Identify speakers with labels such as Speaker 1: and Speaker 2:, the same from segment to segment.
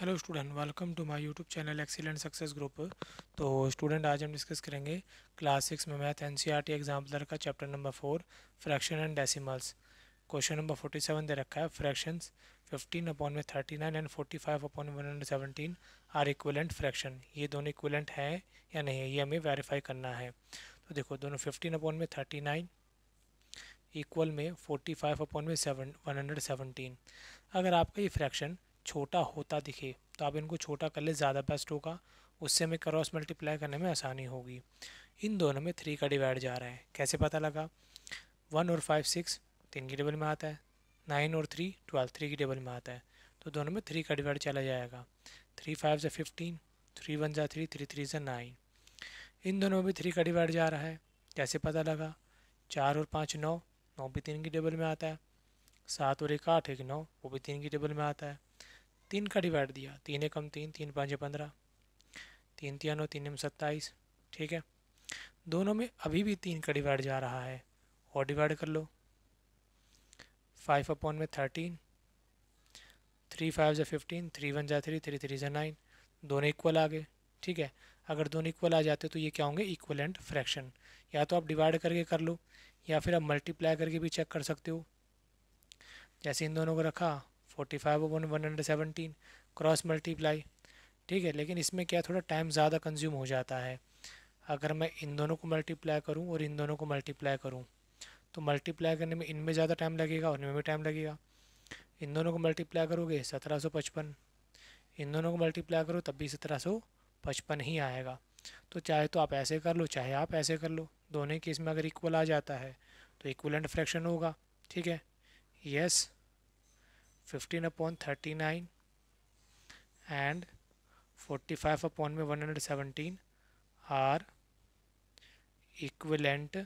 Speaker 1: hello student welcome to my YouTube channel excellent success group तो student आज हम discuss करेंगे क्लास सिक्स में मैथ एनसीईआरटी एग्जाम्पलर का chapter number four fraction and decimals question number forty seven दे रखा है फ्रैक्शंस फिफ्टीन अपॉन में thirty nine and forty five upon one hundred seventeen are equivalent fraction ये दोनों equivalent हैं या नहीं है ये हमें वेरीफाई करना है तो देखो दोनों फिफ्टीन अपॉन में थर्टी नाइन इक्वल में फोर्टी फाइव अपॉन में सेवन वन हंड्रेड सेवनटीन अगर आपका ये फ्रैक्शन छोटा होता दिखे तो आप इनको छोटा कर ले ज़्यादा बेस्ट होगा उससे हमें क्रॉस मल्टीप्लाई करने में आसानी होगी इन दोनों में थ्री का डिवाइड जा रहा है कैसे पता लगा वन और फाइव सिक्स तीन की टेबल में आता है नाइन और थ्री ट्वेल्व थ्री की टेबल में आता है तो दोनों में थ्री का डिवाइड चला जाएगा थ्री फाइव से फिफ्टीन थ्री वन ज़ा थ्री थ्री थ्री से नाइन इन दोनों में भी थ्री का डिवाइड जा रहा है कैसे पता लगा चार और पाँच नौ नौ भी तीन की टेबल में आता है सात और एक आठ एक नौ वो भी तीन की टेबल में आता है तीन का डिवाइड दिया तीन एकम तीन तीन पाँच पंद्रह तीन तीनों तीन एम सत्ताईस ठीक है दोनों में अभी भी तीन का डिवाइड जा रहा है और डिवाइड कर लो फाइव अपॉन में थर्टीन थ्री फाइव जै फिफ्टीन थ्री वन जै थ्री थ्री थ्री जै नाइन दोनों इक्वल आ गए ठीक है अगर दोनों इक्वल आ जाते तो ये क्या होंगे इक्वल एंड फ्रैक्शन या तो आप डिवाइड करके कर लो या फिर आप मल्टीप्लाई करके भी चेक कर सकते हो जैसे इन दोनों को रखा forty five upon one hundred seventeen cross multiply ठीक है लेकिन इसमें क्या थोड़ा टाइम ज़्यादा कंज्यूम हो जाता है अगर मैं इन दोनों को मल्टीप्लाई करूँ और इन दोनों को मल्टीप्लाई करूँ तो मल्टीप्लाई करने में इनमें ज़्यादा टाइम लगेगा और इनमें भी टाइम लगेगा इन दोनों को मल्टीप्लाई करोगे सत्रह सौ पचपन इन दोनों को मल्टीप्लाई करो तब भी सत्रह सौ पचपन ही आएगा तो चाहे तो आप ऐसे कर लो चाहे आप ऐसे कर लो दोनों केस में अगर इक्वल आ जाता है तो इक्वलेंट फ्रैक्शन होगा ठीक है yes fifteen upon thirty nine and forty five upon में one hundred seventeen are equivalent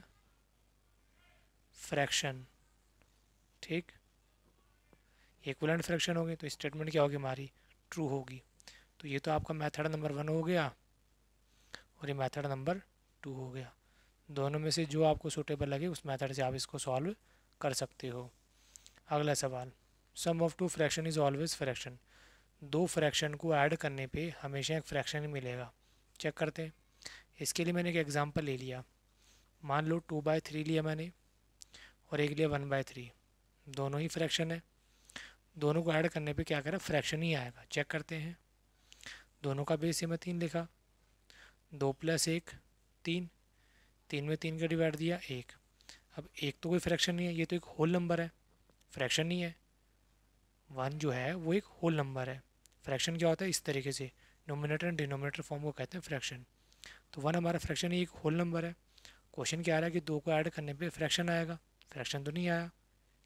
Speaker 1: fraction ठीक इक्वलेंट फ्रैक्शन होगी तो स्टेटमेंट क्या होगी हमारी ट्रू होगी तो ये तो आपका मेथड नंबर वन हो गया और ये मेथड नंबर टू हो गया दोनों में से जो आपको सूटेबल लगे उस मेथड से आप इसको सॉल्व कर सकते हो अगला सवाल sum of two fraction is always fraction दो फ्रैक्शन को ऐड करने पे हमेशा एक फ्रैक्शन मिलेगा चेक करते हैं इसके लिए मैंने एक एग्ज़ाम्पल ले लिया मान लो टू बाय थ्री लिया मैंने और एक लिया वन बाय थ्री दोनों ही फ्रैक्शन है दोनों को ऐड करने पे क्या करें फ्रैक्शन ही आएगा चेक करते हैं दोनों का बेस में तीन लिखा दो प्लस एक तीन तीन में तीन का डिवाइड दिया एक अब एक तो कोई फ्रैक्शन नहीं है ये तो एक होल नंबर है फ्रैक्शन नहीं है वन जो है वो एक होल नंबर है फ्रैक्शन क्या होता है इस तरीके से नोमिनेटर एंड डिनोमिनेटर फॉर्म को कहते हैं फ्रैक्शन तो वन हमारा फ्रैक्शन ही एक होल नंबर है क्वेश्चन क्या आ रहा है कि दो को ऐड करने पे फ्रैक्शन आएगा फ्रैक्शन तो नहीं आया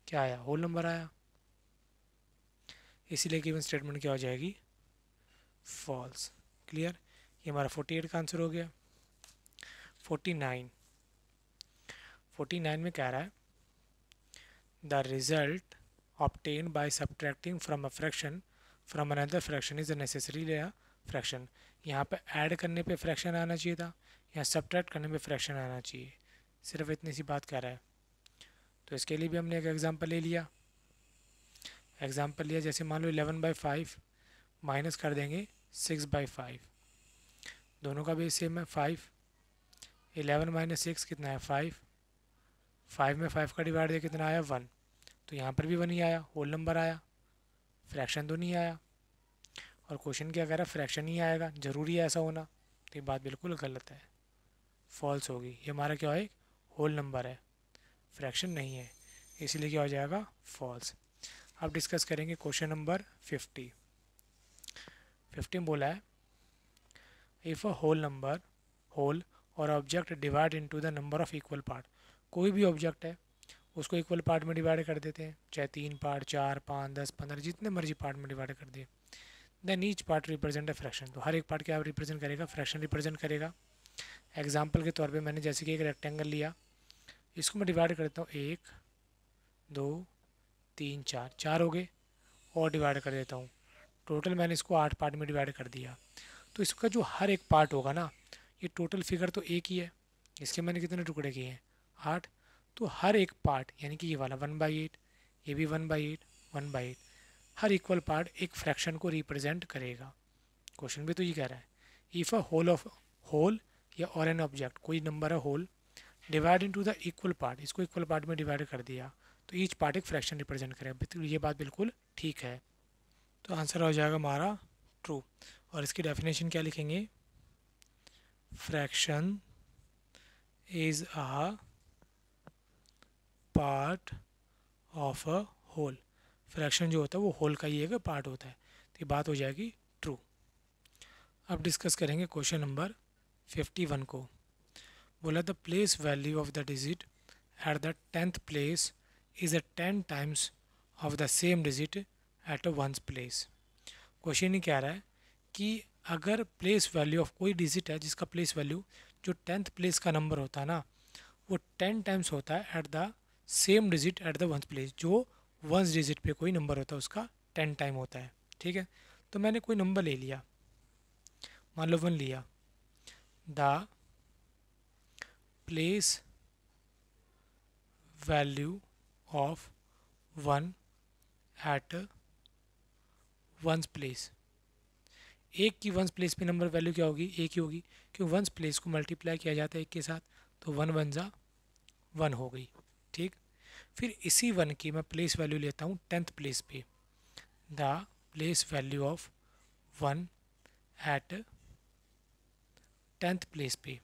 Speaker 1: क्या आया होल नंबर आया इसीलिए गिवन स्टेटमेंट क्या हो जाएगी फॉल्स क्लियर ये हमारा फोर्टी एट का आंसर हो गया फोर्टी नाइन फोर्टी नाइन में कह रहा है the result obtained by subtracting from a fraction from another fraction is necessarily a fraction यहाँ पर एड करने पर फ्रैक्शन आना चाहिए था यहाँ सब्ट्रैक्ट करने पर फ्रैक्शन आना चाहिए सिर्फ इतनी सी बात कर रहा है तो इसके लिए भी हमने एक एग्ज़ाम्पल ले लिया एग्ज़ाम्पल लिया जैसे मान लो इलेवन बाई फाइव माइनस कर देंगे सिक्स बाई फाइव दोनों का भी सेम है फाइव इलेवन माइनस सिक्स कितना है फाइव फाइव में फाइव का डिवाइड दे कितना आया वन तो यहाँ पर भी वन ही आया होल नंबर आया फ्रैक्शन तो नहीं आया और क्वेश्चन क्या कह रहा है फ्रैक्शन ही आएगा ज़रूरी है ऐसा होना तो ये बात बिल्कुल गलत है फॉल्स होगी ये हमारा क्या है होल नंबर है फ्रैक्शन नहीं है इसीलिए क्या हो जाएगा फॉल्स अब डिस्कस करेंगे क्वेश्चन नंबर फिफ्टी फिफ्टी में बोला है if a whole number whole और object divide into the number of equal part कोई भी ऑब्जेक्ट है उसको इक्वल पार्ट में डिवाइड कर देते हैं चाहे तीन पार्ट चार पाँच दस पंद्रह जितने मर्जी पार्ट में डिवाइड कर दिए then each part represent a fraction तो हर एक पार्ट क्या रिप्रेजेंट करेगा फ्रैक्शन रिप्रेजेंट करेगा एग्जाम्पल के तौर पर मैंने जैसे कि एक रेक्टेंगल लिया इसको मैं डिवाइड कर देता हूँ एक दो तीन चार चार हो गए और डिवाइड कर देता हूँ टोटल मैंने इसको आठ पार्ट में डिवाइड कर दिया तो इसका जो हर एक पार्ट होगा ना ये टोटल फिगर तो एक ही है इसके मैंने कितने टुकड़े किए हैं आठ तो हर एक पार्ट यानी कि ये वाला वन बाई एट ये भी one by eight one by eight हर इक्वल पार्ट एक फ्रैक्शन को रिप्रेजेंट करेगा क्वेश्चन भी तो ये कह रहा है if a whole of whole या और एन ऑब्जेक्ट कोई नंबर है whole divide into the equal part इसको इक्वल पार्ट में डिवाइड कर दिया तो ईच पार्ट एक फ्रैक्शन रिप्रेजेंट करेगा ये बात बिल्कुल ठीक है तो आंसर हो जाएगा हमारा ट्रू और इसकी डेफिनेशन क्या लिखेंगे fraction is a part of a whole fraction जो होता है वो होल का ही एक पार्ट होता है तो ये बात हो जाएगी ट्रू अब डिस्कस करेंगे क्वेश्चन नंबर फिफ्टी वन को बोला the place value of the digit at the tenth place is a ten times of the same digit at a ones place question ये कह रहा है कि अगर प्लेस वैल्यू ऑफ कोई डिजिट है जिसका प्लेस वैल्यू जो टेंथ प्लेस का नंबर होता है ना वो टेन टाइम्स होता है at the same digit at the ones place जो वंस डिजिट पे कोई नंबर होता है उसका टेन टाइम होता है ठीक है तो मैंने कोई नंबर ले लिया मान लो वन लिया the place value of one at ones place एक की वंस प्लेस पे नंबर वैल्यू क्या होगी एक ही होगी क्योंकि वंस प्लेस को मल्टीप्लाई किया जाता है एक के साथ तो वन वन ज़ा वन हो गई ठीक फिर इसी वन की मैं प्लेस वैल्यू लेता हूँ टेंथ प्लेस पे the place value of one at tenth place पे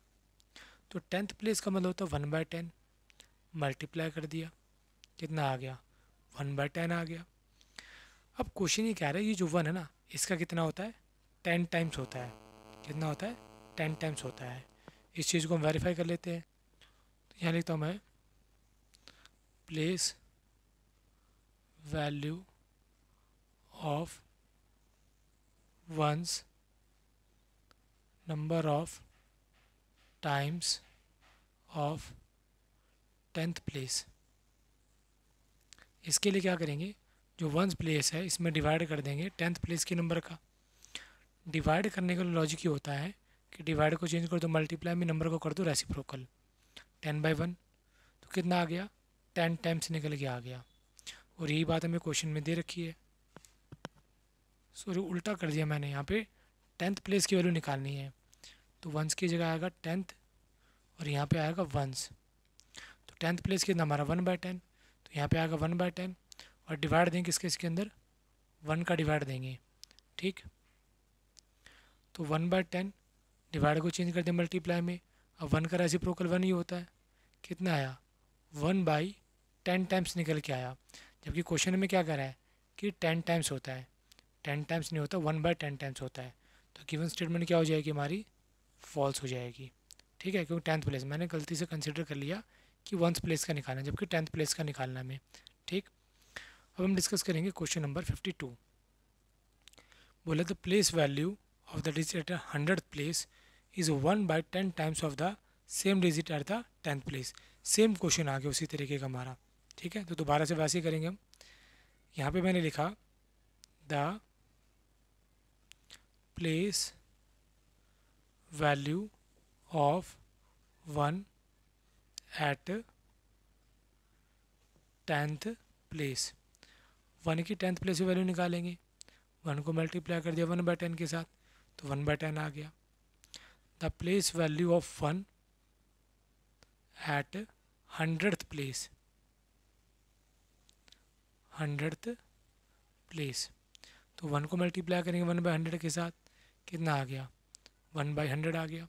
Speaker 1: तो टेंथ प्लेस का मतलब होता है वन बाय टेन मल्टीप्लाई कर दिया कितना आ गया वन बाय टेन आ गया अब क्वेश्चन ये कह रहा है ये जो वन है ना इसका कितना होता है टेन टाइम्स होता है कितना होता है टेन टाइम्स होता है इस चीज़ को हम वेरीफाई कर लेते हैं तो यहाँ लिखता हूँ मैं place value of ones number of times of tenth place इसके लिए क्या करेंगे जो वंस प्लेस है इसमें डिवाइड कर देंगे टेंथ प्लेस के नंबर का डिवाइड करने का लॉजिक ये होता है कि डिवाइड को चेंज कर दो मल्टीप्लाई में नंबर को कर दो रेसिप्रोकल टेन बाई वन तो कितना आ गया टेन टाइम से निकल के आ गया और यही बात हमें क्वेश्चन में दे रखी है सॉरी उल्टा कर दिया मैंने यहाँ पे टेंथ प्लेस की वैल्यू निकालनी है तो वंस की जगह आएगा टेंथ और यहाँ पे आएगा वंस तो टेंथ प्लेस के अंदर हमारा वन बाय टेन तो यहाँ पे आएगा वन बाय टेन और डिवाइड देंगे इसके इसके अंदर वन का डिवाइड देंगे ठीक तो वन बाय टेन डिवाइड को चेंज कर दें मल्टीप्लाई में अब वन का रेसिप्रोकल वन ही होता है कितना आया वन बाई टेन टाइम्स निकल के आया जबकि क्वेश्चन में क्या रहा है कि टेन टाइम्स होता है टेन टाइम्स नहीं होता वन बाय टेन टाइम्स होता है तो गिवन स्टेटमेंट क्या हो जाएगी हमारी फॉल्स हो जाएगी ठीक है क्योंकि टेंथ प्लेस मैंने गलती से कंसिडर कर लिया कि वंस प्लेस का निकालना जबकि टेंथ प्लेस का निकालना में ठीक अब हम डिस्कस करेंगे क्वेश्चन नंबर फिफ्टी टू बोले the place value of the digit at hundred place is one by ten times of the same digit at the tenth place same question आ गया उसी तरीके का हमारा ठीक है तो दोबारा से वैसे ही करेंगे हम यहाँ पे मैंने लिखा the place value of one at tenth place one की टेंथ प्लेस की वैल्यू निकालेंगे वन को मल्टीप्लाई कर दिया वन बाय टेन के साथ तो वन बाय टेन आ गया the place value of one at hundred place hundred place तो वन को मल्टीप्लाई करेंगे वन बाई हंड्रेड के साथ कितना आ गया वन बाई हंड्रेड आ गया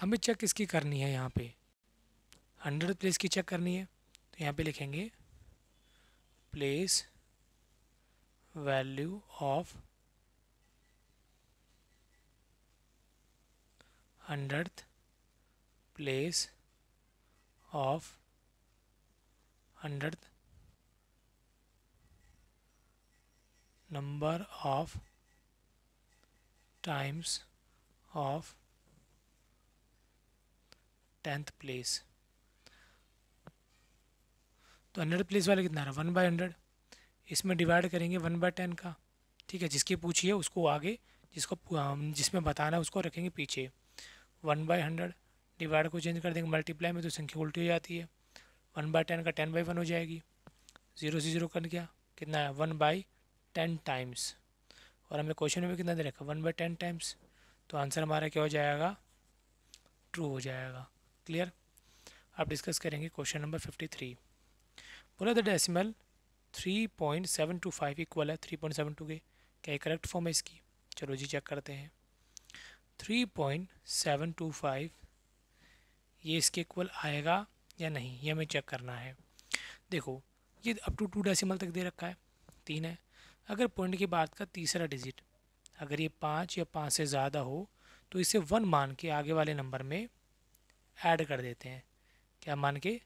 Speaker 1: हमें चेक किसकी करनी है यहाँ पे हंड्रेड प्लेस की चेक करनी है तो यहाँ पे लिखेंगे place value of hundred place of hundred number of times of 10th place तो हंड्रेड प्लेस वाला कितना है वन बाय हंड्रेड इसमें डिवाइड करेंगे वन बाय टेन का ठीक है जिसकी पूछिए उसको आगे जिसको जिसमें बताना है उसको रखेंगे पीछे वन बाय हंड्रेड डिवाइड को चेंज कर देंगे मल्टीप्लाई में तो संख्या उल्टी हो जाती है वन बाय टेन का टेन बाई वन हो जाएगी ज़ीरो से ज़ीरो कट गया कितना है वन बाई टेन टाइम्स और हमें क्वेश्चन में कितना दे रखा वन बाई टेन टाइम्स तो आंसर हमारा क्या हो जाएगा ट्रू हो जाएगा क्लियर आप डिस्कस करेंगे क्वेश्चन नंबर फिफ्टी थ्री बोला the decimal three point seven two five equal है थ्री पॉइंट सेवन टू के क्या ये करेक्ट फॉर्म है इसकी चलो जी चेक करते हैं three point seven two five ये इसके इक्वल आएगा या नहीं ये हमें चेक करना है देखो ये अप टू टू डेसिमल तक दे रखा है तीन है अगर पॉइंट की बात का तीसरा डिजिट अगर ये पाँच या पाँच से ज़्यादा हो तो इसे वन मान के आगे वाले नंबर में ऐड कर देते हैं क्या मान के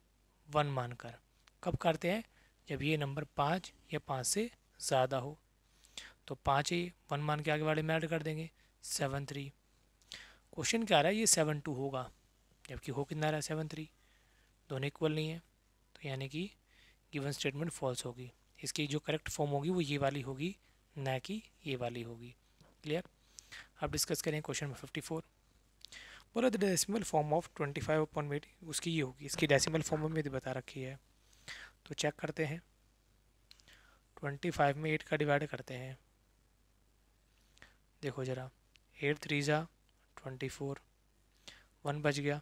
Speaker 1: वन मान कर कब करते हैं जब ये नंबर पाँच या पाँच से ज़्यादा हो तो पाँच ही वन मान के आगे वाले में ऐड कर देंगे सेवन थ्री क्वेश्चन क्या आ रहा है ये सेवन टू होगा जबकि हो कितना रहा है सेवन थ्री दोनों इक्वल नहीं है तो यानी कि गिवन स्टेटमेंट फॉल्स होगी इसकी जो करेक्ट फॉर्म होगी वो ये वाली होगी ना कि ये वाली होगी क्लियर अब डिस्कस करें क्वेश्चन नंबर फिफ्टी फोर बोला the decimal form of twenty five upon मेटी उसकी ये होगी इसकी डेसिमल फॉर्म में भी बता रखी है तो चेक करते हैं ट्वेंटी फाइव में एट का डिवाइड करते हैं देखो ज़रा एट थ्री ज़ा ट्वेंटी फोर वन बच गया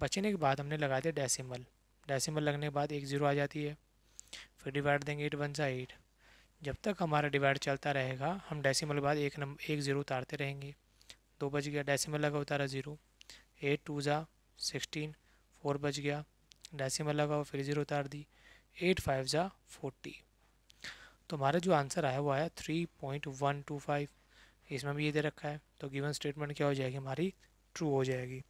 Speaker 1: बचने के बाद हमने लगा दिया डेसिमल डेसिमल लगने के बाद एक ज़ीरो आ जाती है फिर डिवाइड देंगे एट वन सा एट जब तक हमारा डिवाइड चलता रहेगा हम डेसिमल के बाद एक नंबर एक ज़ीरो उतारते रहेंगे दो बज गया डेसिमल लगा उतारा ज़ीरो एट टू ज़ा सिक्सटीन फोर बज गया डेसिमल लगा फिर ज़ीरो उतार दी एट फाइव ज़ा फोर्टी तो हमारा जो आंसर आया वो आया three point one two five इसमें भी ये दे रखा है तो गिवन स्टेटमेंट क्या हो जाएगी हमारी ट्रू हो जाएगी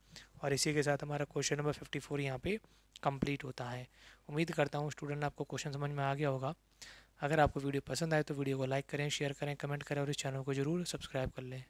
Speaker 1: और इसी के साथ हमारा क्वेश्चन नंबर फिफ्टी फोर यहाँ पे कंप्लीट होता है उम्मीद करता हूँ स्टूडेंट आपको क्वेश्चन समझ में आ गया होगा अगर आपको वीडियो पसंद आए तो वीडियो को लाइक करें शेयर करें कमेंट करें और इस चैनल को ज़रूर सब्सक्राइब कर लें